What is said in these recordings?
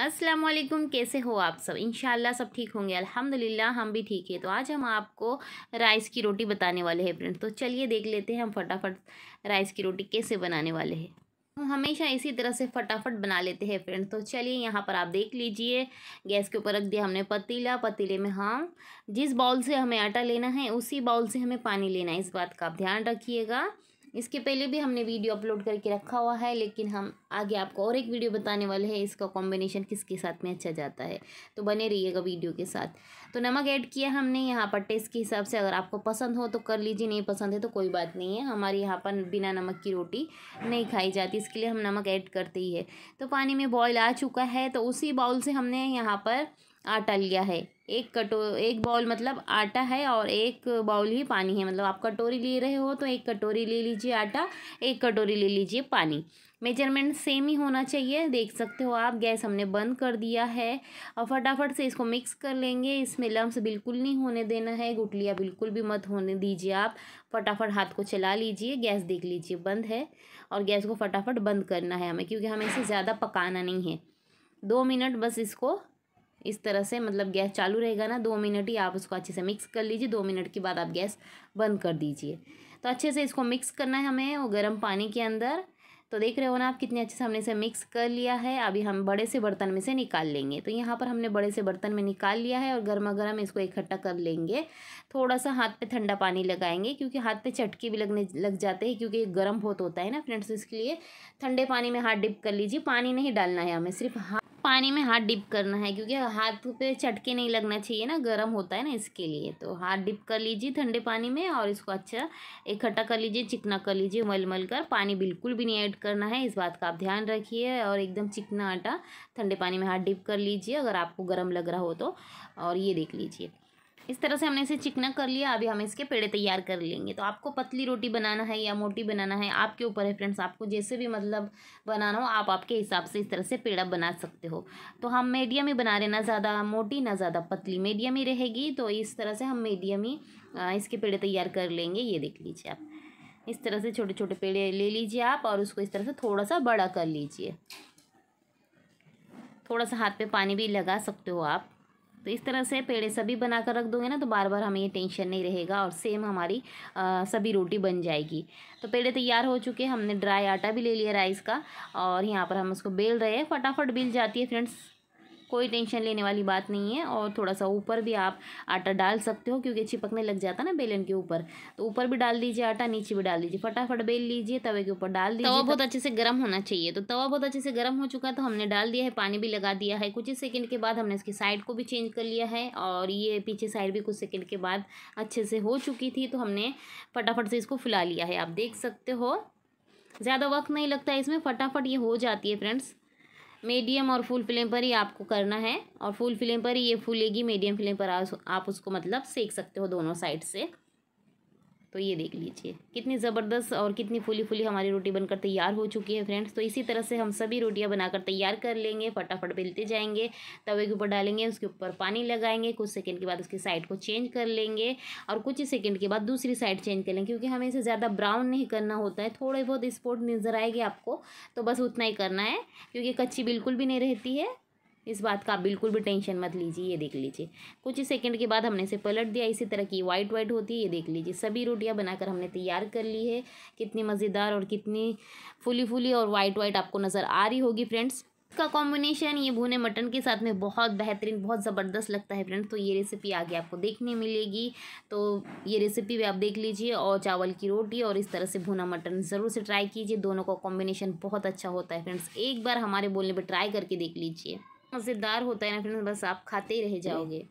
अस्सलाम वालेकुम कैसे हो आप सब इनशाला सब ठीक होंगे अल्हम्दुलिल्लाह हम भी ठीक है तो आज हम आपको राइस की रोटी बताने वाले हैं फ्रेंड्स तो चलिए देख लेते हैं हम फटाफट राइस की रोटी कैसे बनाने वाले हैं हम हमेशा इसी तरह से फटाफट बना लेते हैं फ्रेंड्स तो चलिए यहाँ पर आप देख लीजिए गैस के ऊपर रख दिया हमने पतीला पतीले में हम जिस बाउल से हमें आटा लेना है उसी बाउल से हमें पानी लेना है इस बात का आप ध्यान रखिएगा इसके पहले भी हमने वीडियो अपलोड करके रखा हुआ है लेकिन हम आगे आपको और एक वीडियो बताने वाले हैं इसका कॉम्बिनेशन किसके साथ में अच्छा जाता है तो बने रहिएगा वीडियो के साथ तो नमक ऐड किया हमने यहाँ पर टेस्ट के हिसाब से अगर आपको पसंद हो तो कर लीजिए नहीं पसंद है तो कोई बात नहीं है हमारे यहाँ पर बिना नमक की रोटी नहीं खाई जाती इसके लिए हम नमक ऐड करते ही है तो पानी में बॉयल आ चुका है तो उसी बाउल से हमने यहाँ पर आटा लिया है एक कटो एक बाउल मतलब आटा है और एक बाउल ही पानी है मतलब आप कटोरी ले रहे हो तो एक कटोरी ले लीजिए आटा एक कटोरी ले लीजिए पानी मेजरमेंट सेम ही होना चाहिए देख सकते हो आप गैस हमने बंद कर दिया है और फटाफट से इसको मिक्स कर लेंगे इसमें लम्स बिल्कुल नहीं होने देना है गुटलियाँ बिल्कुल भी मत होने दीजिए आप फटाफट हाथ को चला लीजिए गैस देख लीजिए बंद है और गैस को फटाफट बंद करना है हमें क्योंकि हमें इसे ज़्यादा पकाना नहीं है दो मिनट बस इसको इस तरह से मतलब गैस चालू रहेगा ना दो मिनट ही आप उसको अच्छे से मिक्स कर लीजिए दो मिनट के बाद आप गैस बंद कर दीजिए तो अच्छे से इसको मिक्स करना है हमें वो गर्म पानी के अंदर तो देख रहे हो ना आप कितने अच्छे से हमने इसे मिक्स कर लिया है अभी हम बड़े से बर्तन में से निकाल लेंगे तो यहाँ पर हमने बड़े से बर्तन में निकाल लिया है और गर्मा गर्म इसको इकट्ठा कर लेंगे थोड़ा सा हाथ पे ठंडा पानी लगाएंगे क्योंकि हाथ पे चटके भी लगने लग जाते हैं क्योंकि गर्म बहुत होता है ना फ्रेंड्स तो इसके लिए ठंडे पानी में हाथ डिप कर लीजिए पानी नहीं डालना है हमें सिर्फ हाथ पानी में हाथ डिप करना है क्योंकि हाथ पे चटके नहीं लगना चाहिए ना गर्म होता है ना इसके लिए तो हाथ डिप कर लीजिए ठंडे पानी में और इसको अच्छा इकट्ठा कर लीजिए चिकना कर लीजिए मल मल कर पानी बिल्कुल भी नहीं ऐड करना है इस बात का आप ध्यान रखिए और एकदम चिकना आटा ठंडे पानी में हाथ डिप कर लीजिए अगर आपको गर्म लग रहा हो तो और ये देख लीजिए इस तरह से हमने इसे चिकना कर लिया अभी हम इसके पेड़े तैयार कर लेंगे तो आपको पतली रोटी बनाना है या मोटी बनाना है आपके ऊपर है फ्रेंड्स आपको जैसे भी मतलब बनाना हो आप आपके हिसाब से इस तरह से पेड़ा बना सकते हो तो हम मीडियम ही बना रहे ना ज़्यादा मोटी ना ज़्यादा पतली मीडियम ही रहेगी तो इस तरह से हम मीडियम ही इसके पेड़े तैयार कर लेंगे ये देख लीजिए आप इस तरह से छोटे छोटे पेड़े ले लीजिए आप और उसको इस तरह से थोड़ा सा बड़ा कर लीजिए थोड़ा सा हाथ पे पानी भी लगा सकते हो आप तो इस तरह से पेड़े सभी बना कर रख दोगे ना तो बार बार हमें ये टेंशन नहीं रहेगा और सेम हमारी आ, सभी रोटी बन जाएगी तो पेड़े तैयार हो चुके हैं हमने ड्राई आटा भी ले लिया राइस का और यहाँ पर हम उसको बेल रहे हैं फटाफट बिल जाती है फ्रेंड्स कोई टेंशन लेने वाली बात नहीं है और थोड़ा सा ऊपर भी आप आटा डाल सकते हो क्योंकि चिपकने लग जाता ना बेलन के ऊपर तो ऊपर भी डाल दीजिए आटा नीचे भी डाल दीजिए फटाफट बेल लीजिए तवे के ऊपर डाल दीजिए तवा बहुत अच्छे से गर्म होना चाहिए तो तवा बहुत अच्छे से गर्म हो चुका है तो हमने डाल दिया है पानी भी लगा दिया है कुछ ही सेकेंड के बाद हमने इसकी साइड को भी चेंज कर लिया है और ये पीछे साइड भी कुछ सेकेंड के बाद अच्छे से हो चुकी थी तो हमने फटाफट से इसको फुला लिया है आप देख सकते हो ज़्यादा वक्त नहीं लगता है इसमें फटाफट ये हो जाती है फ्रेंड्स मीडियम और फुल फ्लेम पर ही आपको करना है और फुल फ्लेम पर ही ये फूलेगी मीडियम फ्लेम पर आप उसको मतलब सेक सकते हो दोनों साइड से तो ये देख लीजिए कितनी ज़बरदस्त और कितनी फूली फूली हमारी रोटी बनकर तैयार हो चुकी है फ्रेंड्स तो इसी तरह से हम सभी रोटियां बनाकर तैयार कर लेंगे फटाफट बेलते जाएंगे तवे के ऊपर डालेंगे उसके ऊपर पानी लगाएंगे कुछ सेकेंड के बाद उसकी साइड को चेंज कर लेंगे और कुछ ही सेकेंड के बाद दूसरी साइड चेंज कर लेंगे क्योंकि हमें इसे ज़्यादा ब्राउन नहीं करना होता है थोड़े बहुत स्पोर्ट नज़र आएगी आपको तो बस उतना ही करना है क्योंकि कच्ची बिल्कुल भी नहीं रहती है इस बात का आप बिल्कुल भी टेंशन मत लीजिए ये देख लीजिए कुछ ही सेकंड के बाद हमने इसे पलट दिया इसी तरह की वाइट वाइट होती है ये देख लीजिए सभी रोटियां बनाकर हमने तैयार कर ली है कितनी मज़ेदार और कितनी फुली फुली और वाइट वाइट आपको नज़र आ रही होगी फ्रेंड्स इसका कॉम्बिनेशन ये भुने मटन के साथ में बहुत बेहतरीन बहुत ज़बरदस्त लगता है फ्रेंड्स तो ये रेसिपी आगे आपको देखने मिलेगी तो ये रेसिपी भी आप देख लीजिए और चावल की रोटी और इस तरह से भुना मटन ज़रूर से ट्राई कीजिए दोनों का कॉम्बिनेशन बहुत अच्छा होता है फ्रेंड्स एक बार हमारे बोलने पर ट्राई करके देख लीजिए मज़ेदार होता है ना फ्रेंड्स बस आप खाते ही रह जाओगे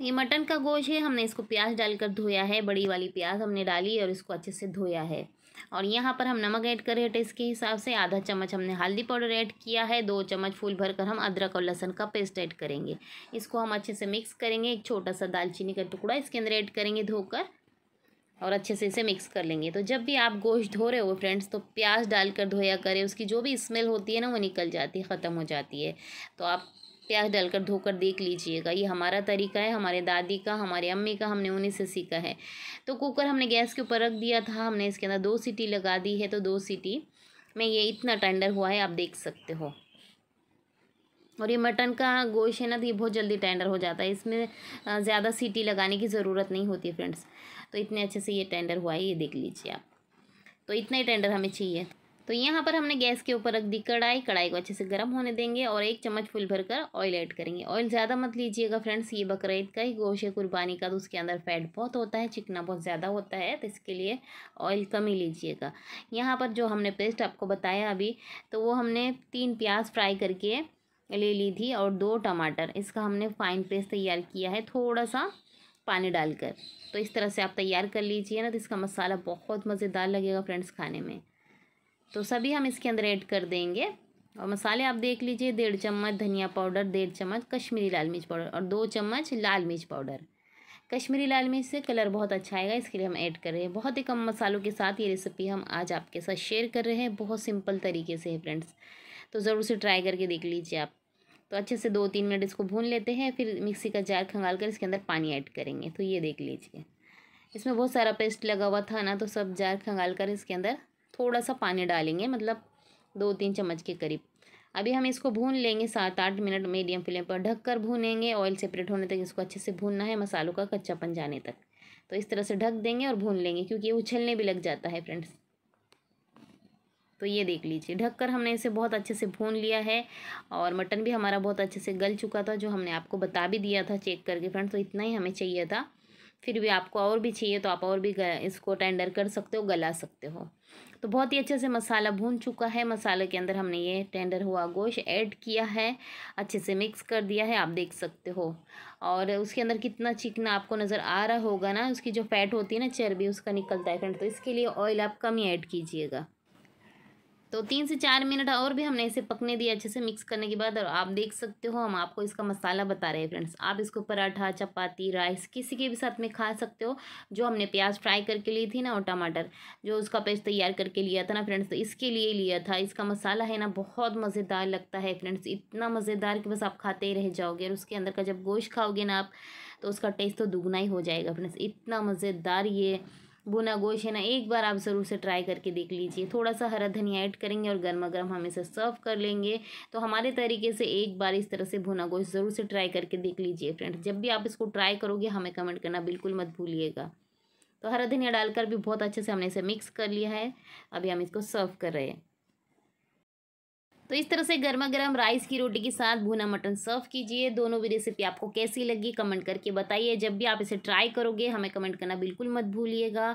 ये मटन का गोश है हमने इसको प्याज डालकर धोया है बड़ी वाली प्याज हमने डाली और इसको अच्छे से धोया है और यहाँ पर हम नमक ऐड कर रहे हैं टेस्ट के हिसाब से आधा चम्मच हमने हल्दी पाउडर ऐड किया है दो चम्मच फूल भर कर हम अदरक और लहसन का पेस्ट ऐड करेंगे इसको हम अच्छे से मिक्स करेंगे एक छोटा सा दालचीनी का टुकड़ा इसके अंदर ऐड करेंगे धोकर और अच्छे से इसे मिक्स कर लेंगे तो जब भी आप गोश्त धो रहे हो फ्रेंड्स तो प्याज डालकर धोया करें उसकी जो भी स्मेल होती है ना वो निकल जाती है ख़त्म हो जाती है तो आप प्याज डालकर धोकर देख लीजिएगा ये हमारा तरीका है हमारे दादी का हमारे अम्मी का हमने उन्हीं से सीखा है तो कुकर हमने गैस के ऊपर रख दिया था हमने इसके अंदर दो सीटी लगा दी है तो दो सीटी में ये इतना टेंडर हुआ है आप देख सकते हो और ये मटन का गोश्त है ना तो ये बहुत जल्दी टेंडर हो जाता है इसमें ज़्यादा सीटी लगाने की ज़रूरत नहीं होती फ्रेंड्स तो इतने अच्छे से ये टेंडर हुआ है ये देख लीजिए आप तो इतना ही टेंडर हमें चाहिए तो यहाँ पर हमने गैस के ऊपर रख दी कढ़ाई कढ़ाई को अच्छे से गर्म होने देंगे और एक चम्मच फुल भरकर ऑयल ऐड करेंगे ऑयल ज़्यादा मत लीजिएगा फ्रेंड्स ये बकरा का ही गोश है कुर्बानी का तो उसके अंदर फैट बहुत होता है चिकना बहुत ज़्यादा होता है तो इसके लिए ऑयल कम ही लीजिएगा यहाँ पर जो हमने पेस्ट आपको बताया अभी तो वो हमने तीन प्याज फ्राई करके ले ली थी और दो टमाटर इसका हमने फाइन पेस्ट तैयार किया है थोड़ा सा पानी डालकर तो इस तरह से आप तैयार कर लीजिए ना तो इसका मसाला बहुत मज़ेदार लगेगा फ्रेंड्स खाने में तो सभी हम इसके अंदर ऐड कर देंगे और मसाले आप देख लीजिए डेढ़ चम्मच धनिया पाउडर डेढ़ चम्मच कश्मीरी लाल मिर्च पाउडर और दो चम्मच लाल मिर्च पाउडर कश्मीरी लाल मिर्च से कलर बहुत अच्छा आएगा इसके लिए हम ऐड कर रहे हैं बहुत ही कम मसालों के साथ ये रेसिपी हम आज आपके साथ शेयर कर रहे हैं बहुत सिंपल तरीके से है फ्रेंड्स तो ज़रूर से ट्राई करके देख लीजिए आप तो अच्छे से दो तीन मिनट इसको भून लेते हैं फिर मिक्सी का जार खंगाल कर इसके अंदर पानी ऐड करेंगे तो ये देख लीजिए इसमें बहुत सारा पेस्ट लगा हुआ था ना तो सब जार खंगाल कर इसके अंदर थोड़ा सा पानी डालेंगे मतलब दो तीन चम्मच के करीब अभी हम इसको भून लेंगे सात आठ मिनट मीडियम फ्लेम पर ढक कर भूनेंगे ऑयल सेपरेट होने तक इसको अच्छे से भूनना है मसालों का कच्चापन जाने तक तो इस तरह से ढक देंगे और भून लेंगे क्योंकि ये उछलने भी लग जाता है फ्रेंड्स तो ये देख लीजिए ढककर हमने इसे बहुत अच्छे से भून लिया है और मटन भी हमारा बहुत अच्छे से गल चुका था जो हमने आपको बता भी दिया था चेक करके फ्रेंड तो इतना ही हमें चाहिए था फिर भी आपको और भी चाहिए तो आप और भी इसको टेंडर कर सकते हो गला सकते हो तो बहुत ही अच्छे से मसाला भून चुका है मसाले के अंदर हमने ये टेंडर हुआ गोश्त ऐड किया है अच्छे से मिक्स कर दिया है आप देख सकते हो और उसके अंदर कितना चिकना आपको नज़र आ रहा होगा ना उसकी जो फैट होती है ना चर्बी उसका निकलता है फ्रेंड तो इसके लिए ऑयल आप कम ही ऐड कीजिएगा तो तीन से चार मिनट और भी हमने इसे पकने दिया अच्छे से मिक्स करने के बाद और आप देख सकते हो हम आपको इसका मसाला बता रहे हैं फ्रेंड्स आप इसको पराठा चपाती राइस किसी के भी साथ में खा सकते हो जो हमने प्याज फ्राई करके ली थी ना और टमाटर जो उसका पेस्ट तैयार करके लिया था ना फ्रेंड्स तो इसके लिए लिया था इसका मसाला है ना बहुत मज़ेदार लगता है फ्रेंड्स इतना मज़ेदार कि बस आप खाते ही रह जाओगे और उसके अंदर का जब गोश्त खाओगे ना आप तो उसका टेस्ट तो दुगना ही हो जाएगा फ्रेंड्स इतना मज़ेदार ये बुना गोश है ना एक बार आप ज़रूर से ट्राई करके देख लीजिए थोड़ा सा हरा धनिया ऐड करेंगे और गर्मा गर्म हम इसे सर्व कर लेंगे तो हमारे तरीके से एक बार इस तरह से भुना गोश ज़रूर से ट्राई करके देख लीजिए फ्रेंड जब भी आप इसको ट्राई करोगे हमें कमेंट करना बिल्कुल मत भूलिएगा तो हरा धनिया डालकर भी बहुत अच्छे से हमने इसे मिक्स कर लिया है अभी हम इसको सर्व कर रहे हैं तो इस तरह से गर्मा गर्म राइस की रोटी के साथ भुना मटन सर्व कीजिए दोनों भी रेसिपी आपको कैसी लगी कमेंट करके बताइए जब भी आप इसे ट्राई करोगे हमें कमेंट करना बिल्कुल मत भूलिएगा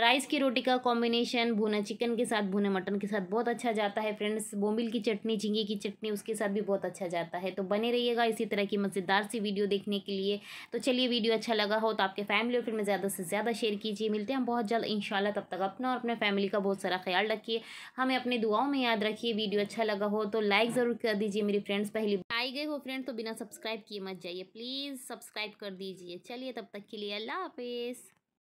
राइस की रोटी का कॉम्बिनेशन भुना चिकन के साथ भुना मटन के साथ बहुत अच्छा जाता है फ्रेंड्स बोमिल की चटनी झिंगी की चटनी उसके साथ भी बहुत अच्छा जाता है तो बने रहिएगा इसी तरह की मज़ेदार सी वीडियो देखने के लिए तो चलिए वीडियो अच्छा लगा हो तो आपके फैमिली और फिर में ज़्यादा से ज़्यादा शेयर कीजिए मिलते हैं बहुत जल्द इन तब तक अपना और अपने फैमिली का बहुत सारा ख्याल रखिए हमें अपनी दुआओं में याद रखिए वीडियो अच्छा लगा हो तो लाइक ज़रूर कर दीजिए मेरी फ्रेंड्स पहली आई गए हो फ्रेंड तो बिना सब्सक्राइब किए मत जाइए प्लीज़ सब्सक्राइब कर दीजिए चलिए तब तक के लिए अल्लाह हाफिज़